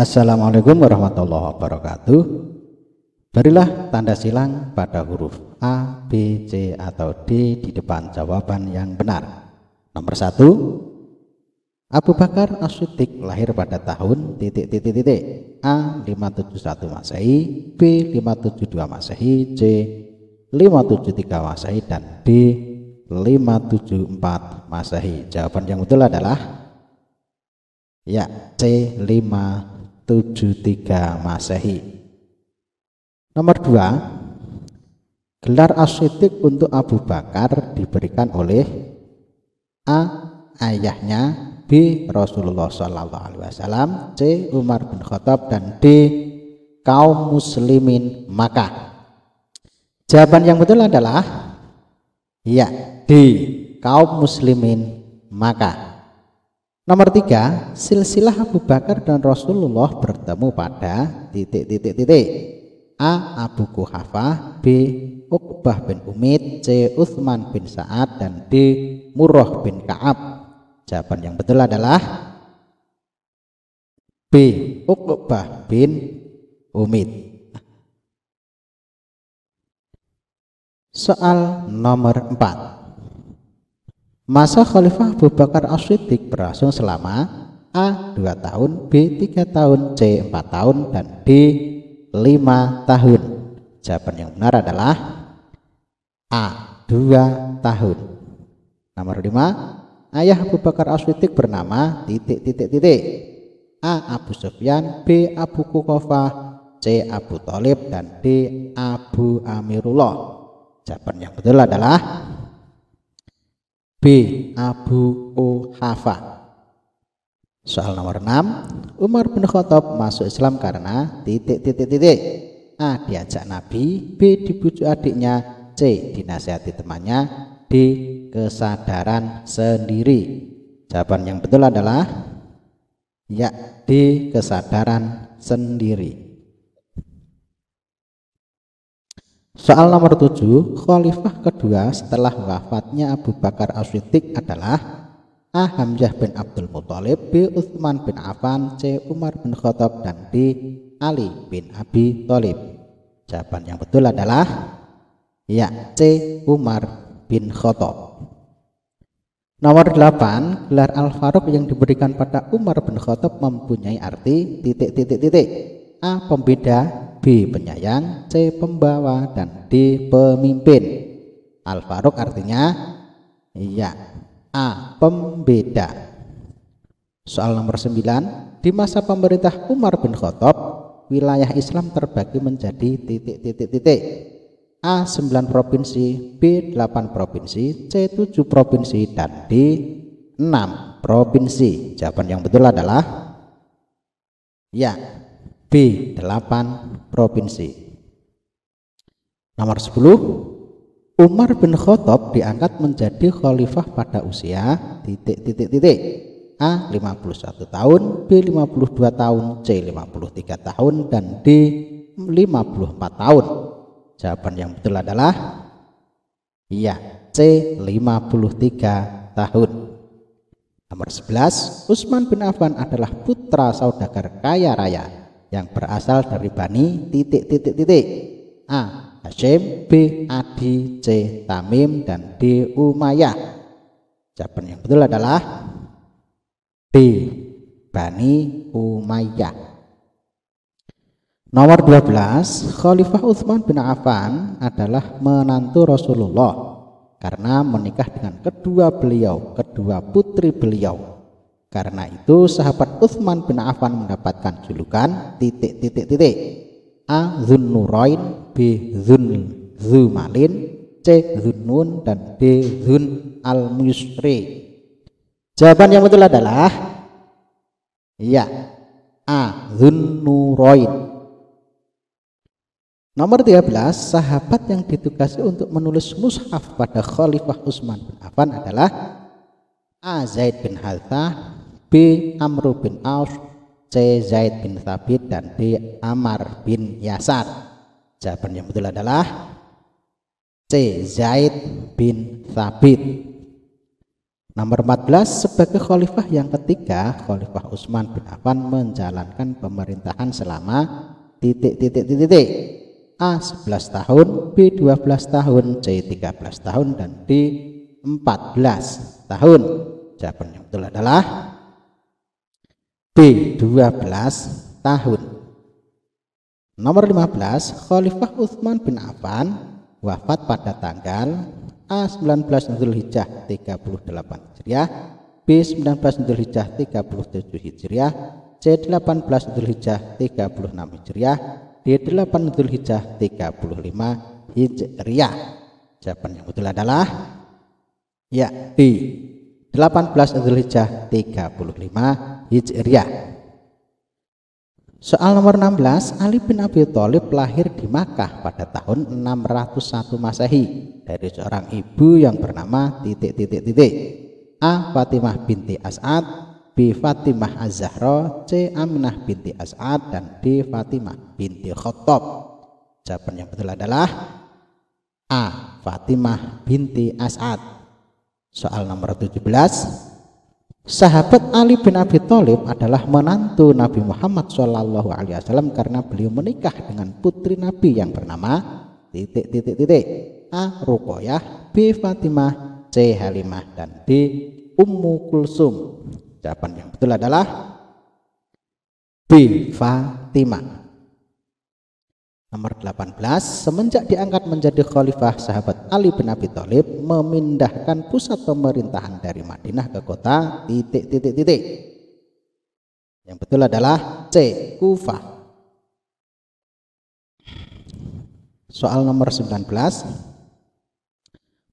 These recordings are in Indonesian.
Assalamualaikum warahmatullahi wabarakatuh. Berilah tanda silang pada huruf A, B, C, atau D di depan jawaban yang benar. Nomor satu, Abu Bakar As-Siddiq lahir pada tahun titik titik titik A 571 Masehi, B 572 Masehi, C 573 Masehi dan D 574 Masehi. Jawaban yang betul adalah ya C 5 73 Masehi. Nomor 2, gelar asyidik untuk Abu Bakar diberikan oleh A. ayahnya, B. Rasulullah saw, C. Umar bin Khattab dan D. kaum muslimin maka. Jawaban yang betul adalah ya D. kaum muslimin maka. Nomor tiga, silsilah Abu Bakar dan Rasulullah bertemu pada titik-titik-titik. A. Abu Kuhafah B. Uqbah bin Umid C. Uthman bin Sa'ad dan D. Murrah bin Ka'ab Jawaban yang betul adalah B. Uqbah bin Umid Soal nomor empat Masa Khalifah Abu Bakar as shiddiq berlangsung selama A. dua tahun, B. tiga tahun, C. empat tahun, dan D. lima tahun. Jawaban yang benar adalah A. dua tahun. Nomor 5. Ayah Abu Bakar as shiddiq bernama titik titik titik. A. Abu Sufyan, B. Abu Kukofah, C. Abu Talib, dan D. Abu Amirullah. Jawaban yang betul adalah B. Abu Uhafa Soal nomor 6 Umar bin Khattab masuk Islam karena titik titik titik A. Diajak Nabi B. Dibujuk adiknya C. Dinasihati temannya D. Kesadaran sendiri Jawaban yang betul adalah Ya D. Kesadaran sendiri Soal nomor 7, khalifah kedua setelah wafatnya Abu Bakar As-Siddiq adalah A. Hamzah bin Abdul Muthalib, B. Utsman bin Affan, C. Umar bin Khattab dan D. Ali bin Abi Thalib. Jawaban yang betul adalah ya C. Umar bin Khattab. Nomor 8, gelar Al-Faruq yang diberikan pada Umar bin Khattab mempunyai arti titik-titik-titik. A. Pembeda B. Penyayang C. Pembawa dan D. Pemimpin Al-Faruq artinya Iya A. Pembeda Soal nomor 9 Di masa pemerintah Umar bin Khattab Wilayah Islam terbagi menjadi titik-titik-titik A. 9 provinsi B. 8 provinsi C. 7 provinsi dan D. 6 provinsi Jawaban yang betul adalah Ya B. 8 provinsi. Nomor 10, Umar bin Khattab diangkat menjadi khalifah pada usia titik titik titik A 51 tahun, B 52 tahun, C 53 tahun dan D 54 tahun. Jawaban yang betul adalah iya, C 53 tahun. Nomor 11, Utsman bin Affan adalah putra saudagar kaya raya yang berasal dari Bani titik titik titik A. Hashim B. Adi C. Tamim dan D. Umayyah jawaban yang betul adalah B. Bani Umayyah Nomor 12, Khalifah Uthman bin Affan adalah menantu Rasulullah karena menikah dengan kedua beliau, kedua putri beliau karena itu sahabat Uthman bin Affan mendapatkan julukan titik-titik titik A. Zunnurain B. Zun Zumalin C. Zunnun dan D. Zun Al-Musri Jawaban yang betul adalah Ya A. Zunnurain Nomor 13, sahabat yang ditugasi untuk menulis mushaf pada Khalifah Utsman bin Affan adalah A. Zaid bin Halfah, B. Amr bin Auf C. Zaid bin Thabit dan D. Amar bin Yasar jawaban yang betul adalah C. Zaid bin Thabit Nomor 14 sebagai khalifah yang ketiga, khalifah Utsman bin Affan menjalankan pemerintahan selama titik titik titik, titik. A 11 tahun, B 12 tahun, C 13 tahun dan D 14 tahun. Jawaban yang betul adalah B 12 tahun. Nomor 15, Khalifah Uthman bin Affan wafat pada tanggal A 19 Hijjah 38 Hijriah, B 19 Hijjah 37 Hijriah, C 18 Hijjah 36 Hijriah, D 8 Hijjah 35 Hijriah. Jawaban yang betul adalah ya D 18 Hijjah 35 Hijriah. Soal nomor 16, Ali bin Abi Thalib lahir di Makkah pada tahun 601 Masehi dari seorang ibu yang bernama titik-titik-titik. A. Fatimah binti As'ad, B. Fatimah Az-Zahra, C. Aminah binti As'ad dan D. Fatimah binti Khattab. Jawaban yang betul adalah A. Fatimah binti As'ad. Soal nomor 17, Sahabat Ali bin Abi Thalib adalah menantu Nabi Muhammad Shallallahu Alaihi Wasallam karena beliau menikah dengan putri Nabi yang bernama titik titik titik A Rukoyah B Fatimah C Halimah dan D Ummu Kulsum. Jawaban yang betul adalah B Fatimah. Nomor 18, semenjak diangkat menjadi khalifah, sahabat Ali bin Abi Thalib memindahkan pusat pemerintahan dari Madinah ke kota titik titik titik. Yang betul adalah C, Kufah. Soal nomor 19.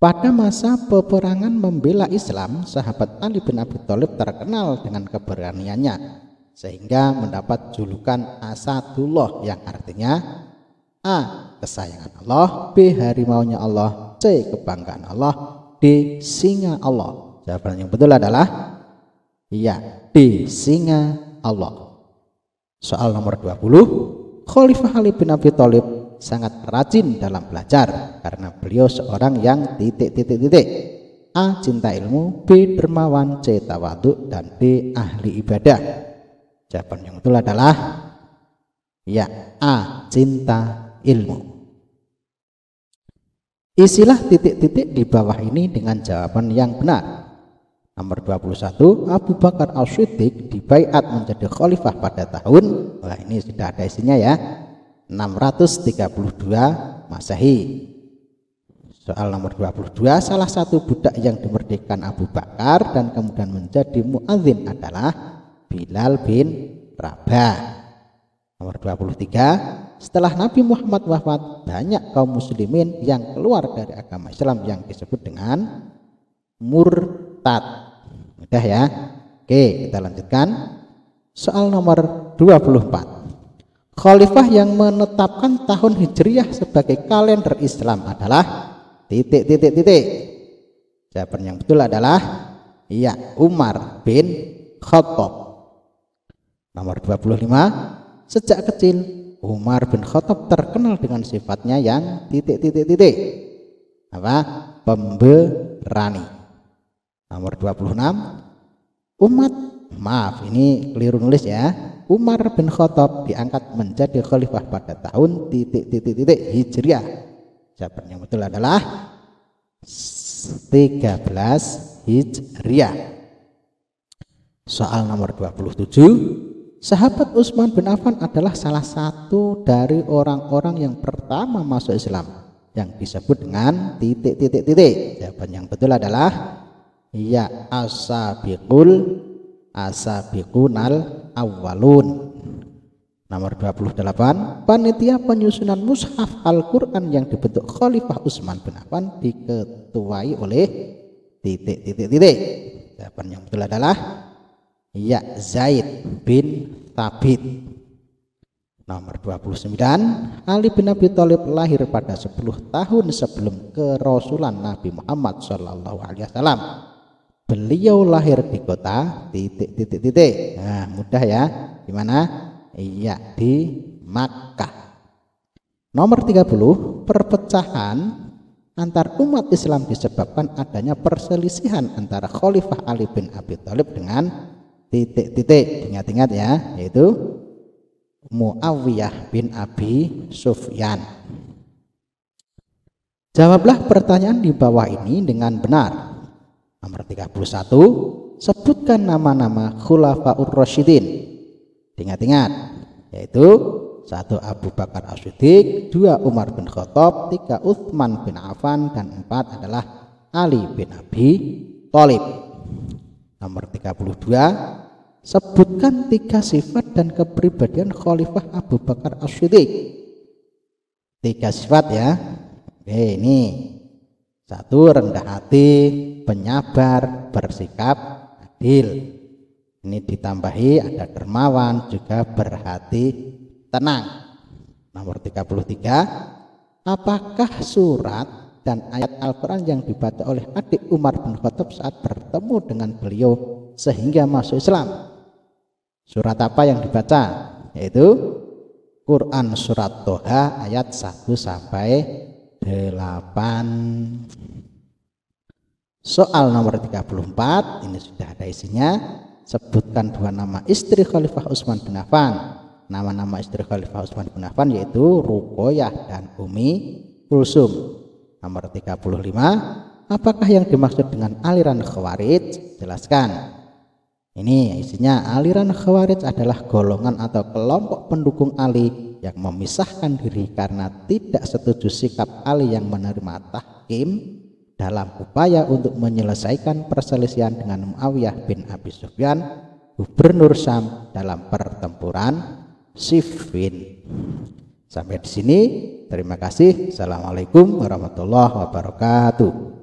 Pada masa peperangan membela Islam, sahabat Ali bin Abi Thalib terkenal dengan keberaniannya sehingga mendapat julukan Asadullah yang artinya A. Ah, kesayangan Allah B. Harimaunya Allah C. Kebanggaan Allah D. Singa Allah Jawaban yang betul adalah ya D. Singa Allah Soal nomor 20 Khalifah Ali bin Abi Thalib sangat rajin dalam belajar karena beliau seorang yang titik-titik-titik A. Cinta ilmu B. Dermawan C. Tawaduk dan D. Ahli ibadah Jawaban yang betul adalah Ya A. Cinta ilmu. Isilah titik-titik di bawah ini dengan jawaban yang benar. Nomor 21, Abu Bakar al siddiq dibaiat menjadi khalifah pada tahun, wah ini sudah ada isinya ya, 632 Masehi. Soal nomor 22, salah satu budak yang dimerdekakan Abu Bakar dan kemudian menjadi muadzin adalah Bilal bin Rabah. Nomor 23, setelah Nabi Muhammad wafat, banyak kaum muslimin yang keluar dari agama Islam yang disebut dengan murtad. Mudah ya. Oke, kita lanjutkan. Soal nomor 24. Khalifah yang menetapkan tahun Hijriah sebagai kalender Islam adalah titik titik titik. Jawaban yang betul adalah iya Umar bin Khattab. Nomor 25. Sejak kecil Umar bin Khattab terkenal dengan sifatnya yang titik-titik-titik. Apa? Pemberani. Nomor 26. Umat, maaf ini keliru nulis ya. Umar bin Khattab diangkat menjadi khalifah pada tahun titik-titik-titik Hijriah. Jawaban yang betul adalah 13 Hijriah. Soal nomor 27 Sahabat Utsman bin Affan adalah salah satu dari orang-orang yang pertama masuk Islam yang disebut dengan titik-titik-titik. Jawaban yang betul adalah ya asabiqul asabiqunal awwalun. Nomor 28, panitia penyusunan mushaf Al-Qur'an yang dibentuk Khalifah Utsman bin Affan diketuai oleh titik-titik-titik. Jawaban yang betul adalah Ya Zaid bin Thabit Nomor 29 Ali bin Abi Thalib lahir pada 10 tahun sebelum kerasulan Nabi Muhammad Shallallahu Alaihi Wasallam. Beliau lahir di kota titik titik titik. Nah, mudah ya. Di mana? Iya di Makkah. Nomor 30 perpecahan antar umat Islam disebabkan adanya perselisihan antara Khalifah Ali bin Abi Thalib dengan titik-titik ingat-ingat ya yaitu Muawiyah bin Abi Sufyan Jawablah pertanyaan di bawah ini dengan benar Nomor 31 Sebutkan nama-nama Khulafaur Rashidin Ingat-ingat Yaitu satu Abu Bakar As-Siddiq, dua Umar bin Khattab, tiga Uthman bin Affan dan empat adalah Ali bin Abi Thalib. Nomor 32 Sebutkan tiga sifat dan kepribadian Khalifah Abu Bakar As-Siddiq. Tiga sifat ya. Oke, ini satu rendah hati, penyabar, bersikap adil. Ini ditambahi ada dermawan juga berhati tenang. Nomor 33, apakah surat dan ayat Al-Quran yang dibaca oleh adik Umar bin Khattab saat bertemu dengan beliau sehingga masuk Islam Surat apa yang dibaca? Yaitu Quran surat Toha ayat 1 sampai 8. Soal nomor 34 ini sudah ada isinya. Sebutkan dua nama istri Khalifah Utsman bin Affan. Nama-nama istri Khalifah Utsman bin Affan yaitu Ruqayyah dan Umi Kulsum. Nomor 35, apakah yang dimaksud dengan aliran Khawarij? Jelaskan. Ini isinya aliran Khawarij adalah golongan atau kelompok pendukung Ali yang memisahkan diri karena tidak setuju sikap Ali yang menerima tahkim dalam upaya untuk menyelesaikan perselisihan dengan Muawiyah bin Abi Sufyan, gubernur Syam dalam pertempuran Siffin. Sampai di sini, terima kasih. Assalamualaikum warahmatullahi wabarakatuh.